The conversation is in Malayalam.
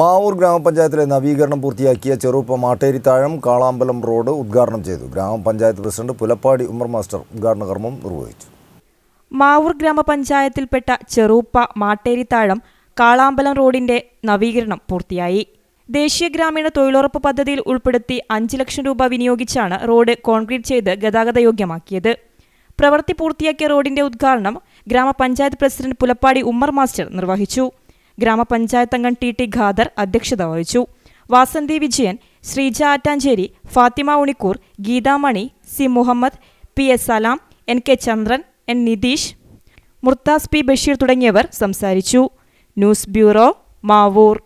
മാവൂർ ഗ്രാമപഞ്ചായത്തിലെ നവീകരണം പൂർത്തിയാക്കിയ ചെറുപ്പ മാട്ടേരിത്താഴം കാളാമ്പലം റോഡ് ഉദ്ഘാടനം ചെയ്തു ഗ്രാമപഞ്ചായത്ത് പ്രസിഡന്റ് പുലപ്പാടി ഉമർ മാസ്റ്റർ ഉദ്ഘാടന കർമ്മം നിർവഹിച്ചു മാവൂർ ഗ്രാമപഞ്ചായത്തിൽപ്പെട്ട ചെറുപ്പ മാട്ടേരിത്താഴം കാളാമ്പലം റോഡിന്റെ നവീകരണം പൂർത്തിയായി ദേശീയ ഗ്രാമീണ തൊഴിലുറപ്പ് പദ്ധതിയിൽ ഉൾപ്പെടുത്തി അഞ്ച് ലക്ഷം രൂപ വിനിയോഗിച്ചാണ് റോഡ് കോൺക്രീറ്റ് ചെയ്ത് ഗതാഗത യോഗ്യമാക്കിയത് പ്രവൃത്തി പൂർത്തിയാക്കിയ റോഡിന്റെ ഉദ്ഘാടനം ഗ്രാമപഞ്ചായത്ത് പ്രസിഡന്റ് പുലപ്പാടി ഉമ്മർ മാസ്റ്റർ നിർവഹിച്ചു ഗ്രാമപഞ്ചായത്ത് അംഗം ടി ടി ഖാദർ അധ്യക്ഷത വഹിച്ചു Vasanthi Vijayan Sreeja Attanchery Fathima Unikkoor Geethamani C Muhammad P S Salam N K Chandran N Nitheesh Murthas P Basheer തുടങ്ങിയവർ സംസാരിച്ചു ന്യൂസ് ബ്യൂറോ മാവൂർ